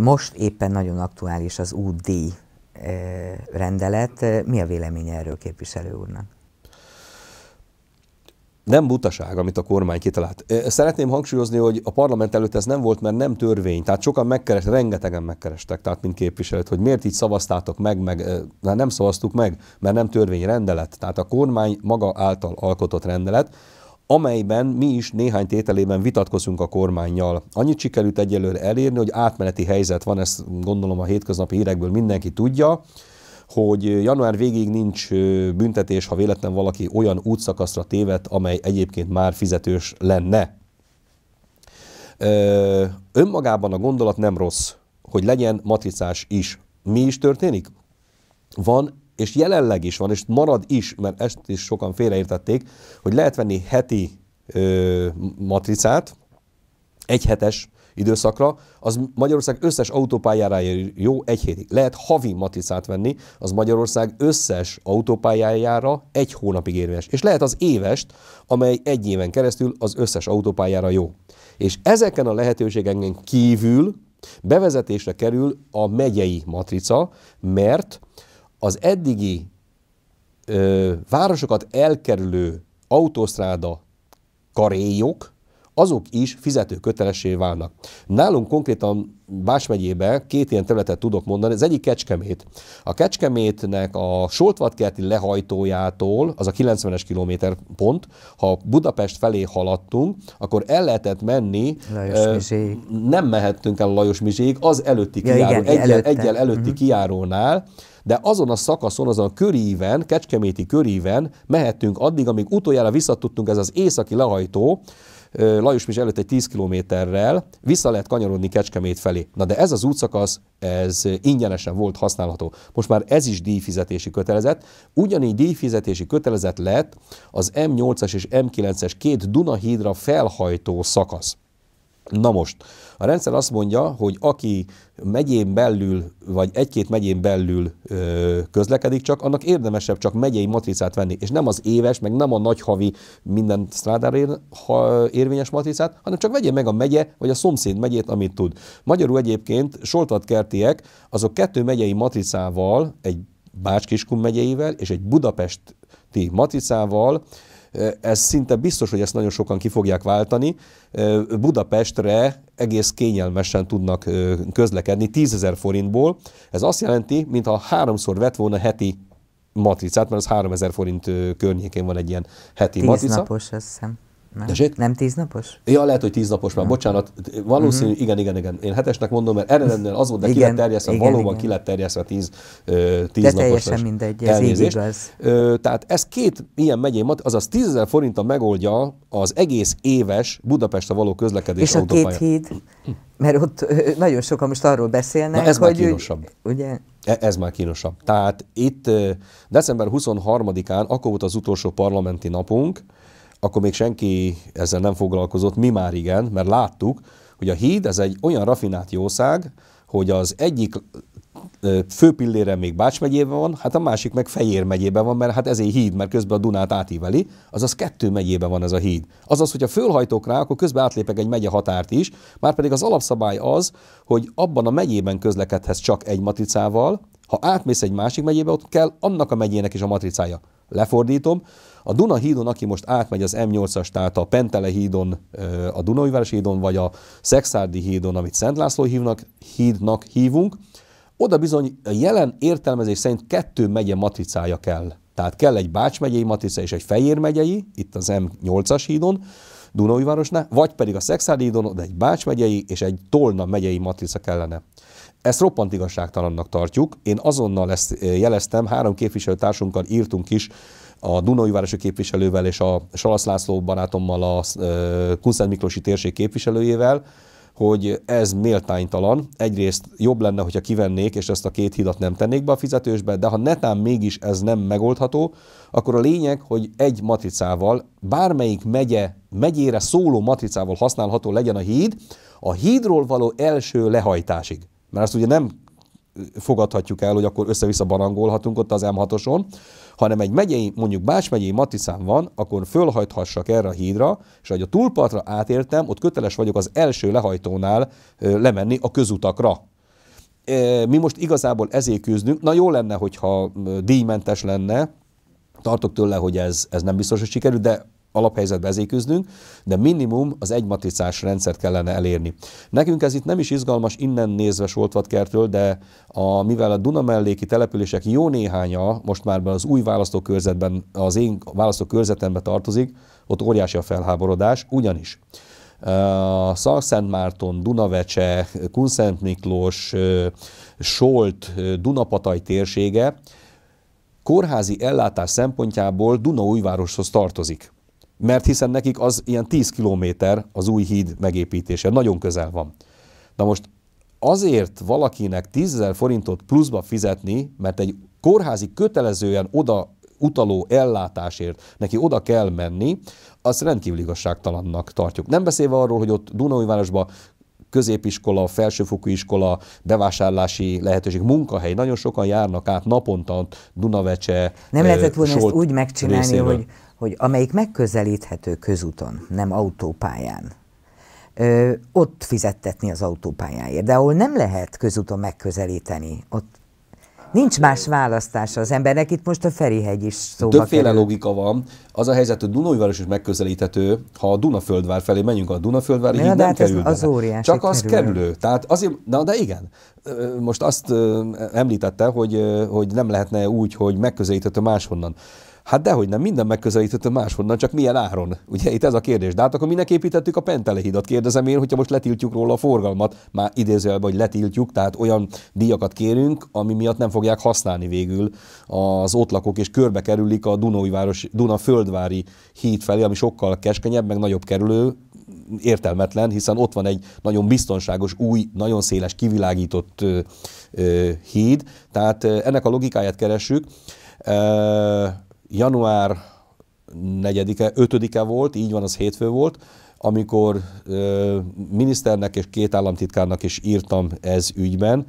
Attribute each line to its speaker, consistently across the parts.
Speaker 1: Most éppen nagyon aktuális az UD rendelet. Mi a véleménye erről képviselő úrnak? Nem butaság, amit a kormány kitalált. Szeretném hangsúlyozni, hogy a parlament előtt ez nem volt, mert nem törvény. Tehát sokan megkerestek, rengetegen megkerestek, tehát mint képviselőt, hogy miért így szavaztátok meg, meg hát nem szavaztuk meg, mert nem törvény rendelet. Tehát a kormány maga által alkotott rendelet, amelyben mi is néhány tételében vitatkozunk a kormányjal. Annyit sikerült egyelőre elérni, hogy átmeneti helyzet van, ezt gondolom a hétköznapi hírekből mindenki tudja, hogy január végig nincs büntetés, ha véletlen valaki olyan útszakaszra tévedt, amely egyébként már fizetős lenne. Ö, önmagában a gondolat nem rossz, hogy legyen matricás is. Mi is történik? Van és jelenleg is van, és marad is, mert ezt is sokan félreértették, hogy lehet venni heti ö, matricát, egy hetes időszakra, az Magyarország összes autópályára jó egy hétig. Lehet havi matricát venni, az Magyarország összes autópályájára egy hónapig érvényes. És lehet az évest, amely egy éven keresztül az összes autópályára jó. És ezeken a lehetőségeken kívül bevezetésre kerül a megyei matrica, mert az eddigi ö, városokat elkerülő autósztráda karéjok, azok is fizetőkötelessé válnak. Nálunk konkrétan Bás megyébe két ilyen területet tudok mondani, az egyik Kecskemét. A Kecskemétnek a Soltvatkerti lehajtójától, az a 90-es kilométer pont, ha Budapest felé haladtunk, akkor el lehetett menni, Lajos nem mehettünk el a Lajos Mizsék, az előtti ja, kiáró, egyel, egyel előtti uh-huh. kiárónál, de azon a szakaszon, azon a köríven, Kecskeméti köríven mehettünk addig, amíg utoljára visszatudtunk, ez az északi lehajtó, Lajos Mizs előtt egy 10 kilométerrel vissza lehet kanyarodni Kecskemét felé. Na de ez az útszakasz, ez ingyenesen volt használható. Most már ez is díjfizetési kötelezett. Ugyanígy díjfizetési kötelezett lett az M8-as és M9-es két Dunahídra felhajtó szakasz. Na most, a rendszer azt mondja, hogy aki megyén belül, vagy egy-két megyén belül ö, közlekedik csak, annak érdemesebb csak megyei matricát venni, és nem az éves, meg nem a nagyhavi minden strádára ér, ha, érvényes matricát, hanem csak vegye meg a megye, vagy a szomszéd megyét, amit tud. Magyarul egyébként kertiek, azok kettő megyei matricával, egy Bács-Kiskun megyeivel és egy budapesti matricával ez szinte biztos, hogy ezt nagyon sokan ki fogják váltani. Budapestre egész kényelmesen tudnak közlekedni 10 ezer forintból. Ez azt jelenti, mintha háromszor vett volna heti matricát, mert az 3000 forint környékén van egy ilyen heti Tíz matrica. napos, azt hiszem. Nem, nem tíznapos? Ja, lehet, hogy tíznapos már, bocsánat. Valószínű, uh-huh. igen, igen, igen. Én hetesnek mondom, mert eredendően az volt, de igen, ki lett terjesztve, igen, valóban igen. ki lett terjesztve tíz, tíz De teljesen mindegy, ez elnézést. így igaz. Ö, tehát ez két ilyen megyén, azaz tízezer forinta megoldja az egész éves Budapesta való közlekedés És autópálya. a két híd, mert ott nagyon sokan most arról beszélnek, Na ez hogy... Már kínosabb. Ugye? E, ez már kínosabb. Tehát itt december 23-án, akkor volt az utolsó parlamenti napunk, akkor még senki ezzel nem foglalkozott, mi már igen, mert láttuk, hogy a híd ez egy olyan rafinált jószág, hogy az egyik fő pillére még Bács megyében van, hát a másik meg Fejér megyében van, mert hát ez egy híd, mert közben a Dunát átíveli, azaz kettő megyében van ez a híd. Azaz, hogyha fölhajtok rá, akkor közben átlépek egy megye határt is, már pedig az alapszabály az, hogy abban a megyében közlekedhetsz csak egy matricával, ha átmész egy másik megyébe, ott kell annak a megyének is a matricája. Lefordítom, a Duna hídon, aki most átmegy az M8-as, tehát a Pentele hídon, a Dunaújváros hídon, vagy a Szexárdi hídon, amit Szent László hívnak, hídnak hívunk, oda bizony a jelen értelmezés szerint kettő megye matricája kell. Tehát kell egy Bács megyei matrica és egy Fejér megyei, itt az M8-as hídon, Dunaujvárosnál, vagy pedig a Szexádi de egy Bács megyei és egy Tolna megyei matrica kellene. Ezt roppant igazságtalannak tartjuk. Én azonnal ezt eh, jeleztem, három képviselőtársunkkal írtunk is a Dunai Városi képviselővel és a Salasz László barátommal a eh, Kunszent Miklósi térség képviselőjével, hogy ez méltánytalan. Egyrészt jobb lenne, hogyha kivennék, és ezt a két hidat nem tennék be a fizetősbe, de ha netán mégis ez nem megoldható, akkor a lényeg, hogy egy matricával, bármelyik megye, megyére szóló matricával használható legyen a híd, a hídról való első lehajtásig. Mert azt ugye nem fogadhatjuk el, hogy akkor össze-vissza barangolhatunk ott az M6-oson, hanem egy megyei, mondjuk Bács megyei Matiszán van, akkor fölhajthassak erre a hídra, és ahogy a túlpartra átértem, ott köteles vagyok az első lehajtónál lemenni a közutakra. Mi most igazából ezért küzdünk. Na jó lenne, hogyha díjmentes lenne, tartok tőle, hogy ez, ez nem biztos, hogy sikerül, de alaphelyzetbe ezé küzdünk, de minimum az egymatricás rendszert kellene elérni. Nekünk ez itt nem is izgalmas innen nézve Soltvatkertől, de a, mivel a Duna melléki települések jó néhánya most már az új választókörzetben, az én választókörzetembe tartozik, ott óriási a felháborodás, ugyanis uh, Szalszentmárton, Dunavecse, Kunszent Miklós, Solt, Dunapatai Dunapataj térsége kórházi ellátás szempontjából Dunaújvároshoz tartozik mert hiszen nekik az ilyen 10 kilométer az új híd megépítése, nagyon közel van. Na most azért valakinek 10 forintot pluszba fizetni, mert egy kórházi kötelezően oda utaló ellátásért neki oda kell menni, azt rendkívül igazságtalannak tartjuk. Nem beszélve arról, hogy ott Dunaújvárosban középiskola, felsőfokú iskola, bevásárlási lehetőség, munkahely. Nagyon sokan járnak át naponta Dunavecse. Nem lehetett volna Solt ezt úgy megcsinálni, részéről. hogy hogy amelyik megközelíthető közúton, nem autópályán, ö, ott fizettetni az autópályáért. De ahol nem lehet közúton megközelíteni, ott Nincs más választása az embernek, itt most a Ferihegy is szóba Többféle kerül. logika van. Az a helyzet, hogy Dunóiváros is megközelíthető, ha a Dunaföldvár felé menjünk, a Dunaföldvár így nem hát kerül az, az óriási Csak az kerülő. kerülő. Tehát azért, na de igen, most azt említette, hogy, hogy nem lehetne úgy, hogy megközelíthető máshonnan. Hát dehogy nem, minden megközelíthető máshonnan, csak milyen áron? Ugye itt ez a kérdés. De hát akkor minek építettük a Pentelehidat? Kérdezem én, hogyha most letiltjuk róla a forgalmat, már idézőjelben, hogy letiltjuk, tehát olyan díjakat kérünk, ami miatt nem fogják használni végül az ott lakók, és körbe kerülik a Dunói Duna földvári híd felé, ami sokkal keskenyebb, meg nagyobb kerülő, értelmetlen, hiszen ott van egy nagyon biztonságos, új, nagyon széles, kivilágított ö, ö, híd. Tehát ennek a logikáját keressük január 4-e, 5-e volt, így van, az hétfő volt, amikor ö, miniszternek és két államtitkárnak is írtam ez ügyben,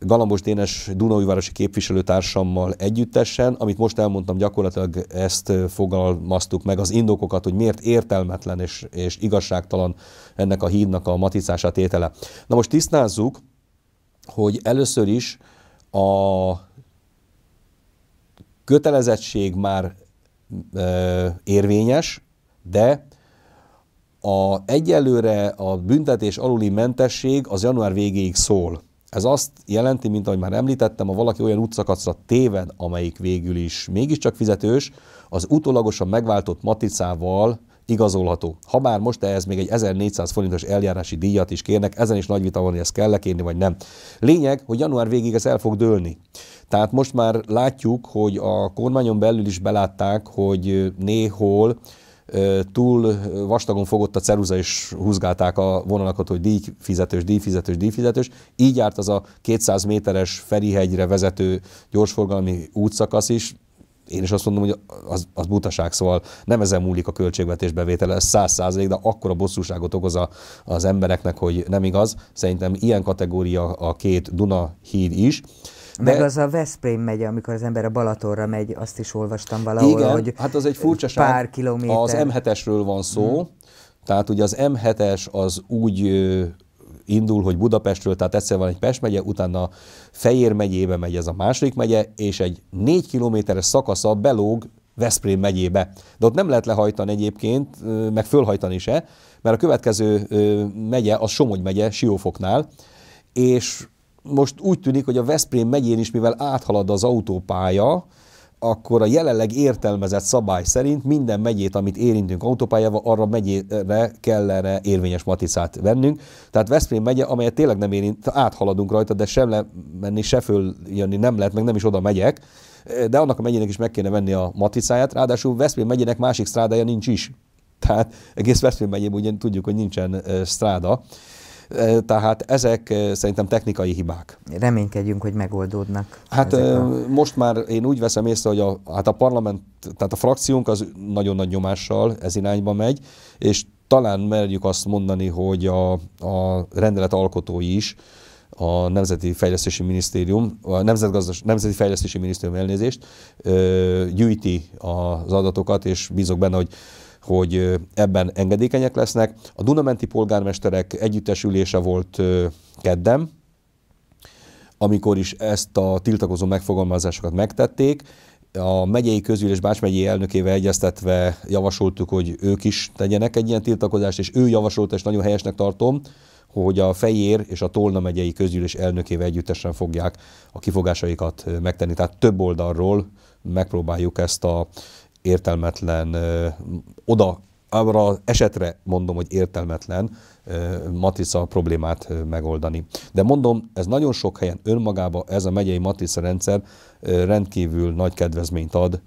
Speaker 1: Galambos Dénes Dunaújvárosi képviselőtársammal együttesen, amit most elmondtam, gyakorlatilag ezt fogalmaztuk meg, az indokokat, hogy miért értelmetlen és, és igazságtalan ennek a hídnak a maticását étele. Na most tisztázzuk, hogy először is a kötelezettség már ö, érvényes, de a, egyelőre a büntetés aluli mentesség az január végéig szól. Ez azt jelenti, mint ahogy már említettem, ha valaki olyan útszakaszra téved, amelyik végül is mégiscsak fizetős, az utólagosan megváltott matricával igazolható. Ha már most ehhez még egy 1400 forintos eljárási díjat is kérnek, ezen is nagy vita van, hogy ezt kell kérni, vagy nem. Lényeg, hogy január végig ez el fog dőlni. Tehát most már látjuk, hogy a kormányon belül is belátták, hogy néhol túl vastagon fogott a ceruza, és húzgálták a vonalakat, hogy díjfizetős, díjfizetős, díjfizetős. Így járt az a 200 méteres Ferihegyre vezető gyorsforgalmi útszakasz is, én is azt mondom, hogy az, az butaság, szóval nem ezen múlik a költségvetés bevétele, ez száz százalék, de akkor a bosszúságot okoz a, az embereknek, hogy nem igaz. Szerintem ilyen kategória a két Duna híd is. De... Meg az a Veszprém megy, amikor az ember a Balatonra megy, azt is olvastam valahol, igen, hogy hát az egy furcsaság. Pár kilométer. Az M7-esről van szó, hmm. tehát ugye az M7-es az úgy indul, hogy Budapestről, tehát egyszer van egy Pest megye, utána Fejér megyébe megy ez a másik megye, és egy négy kilométeres szakasza belóg Veszprém megyébe. De ott nem lehet lehajtani egyébként, meg fölhajtani se, mert a következő megye, az Somogy megye, Siófoknál, és most úgy tűnik, hogy a Veszprém megyén is, mivel áthalad az autópálya, akkor a jelenleg értelmezett szabály szerint minden megyét, amit érintünk autópályával, arra megyére kell erre érvényes matricát vennünk. Tehát Veszprém megye, amelyet tényleg nem érint, áthaladunk rajta, de sem le menni, se följönni nem lehet, meg nem is oda megyek, de annak a megyének is meg kéne venni a matricáját, ráadásul Veszprém megyének másik strádája nincs is. Tehát egész Veszprém megyében ugye tudjuk, hogy nincsen stráda. Tehát ezek szerintem technikai hibák. Reménykedjünk, hogy megoldódnak. Hát a... most már én úgy veszem észre, hogy a, hát a parlament, tehát a frakciónk az nagyon nagy nyomással ez irányba megy, és talán merjük azt mondani, hogy a, a rendelet alkotói is, a Nemzeti Fejlesztési Minisztérium, a Nemzetgazdas, Nemzeti Fejlesztési Minisztérium elnézést, gyűjti az adatokat, és bízok benne, hogy hogy ebben engedékenyek lesznek. A Dunamenti polgármesterek együttesülése volt kedden, amikor is ezt a tiltakozó megfogalmazásokat megtették. A megyei közülés Bács megyei elnökével egyeztetve javasoltuk, hogy ők is tegyenek egy ilyen tiltakozást, és ő javasolta, és nagyon helyesnek tartom, hogy a Fejér és a Tolna megyei közgyűlés elnökével együttesen fogják a kifogásaikat megtenni. Tehát több oldalról megpróbáljuk ezt a értelmetlen, oda arra esetre mondom, hogy értelmetlen matrica problémát megoldani. De mondom, ez nagyon sok helyen önmagába ez a megyei matrica rendszer rendkívül nagy kedvezményt ad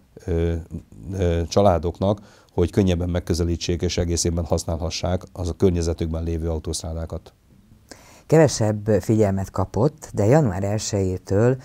Speaker 1: családoknak, hogy könnyebben megközelítsék és egészében használhassák az a környezetükben lévő autószállákat. Kevesebb figyelmet kapott, de január 1-től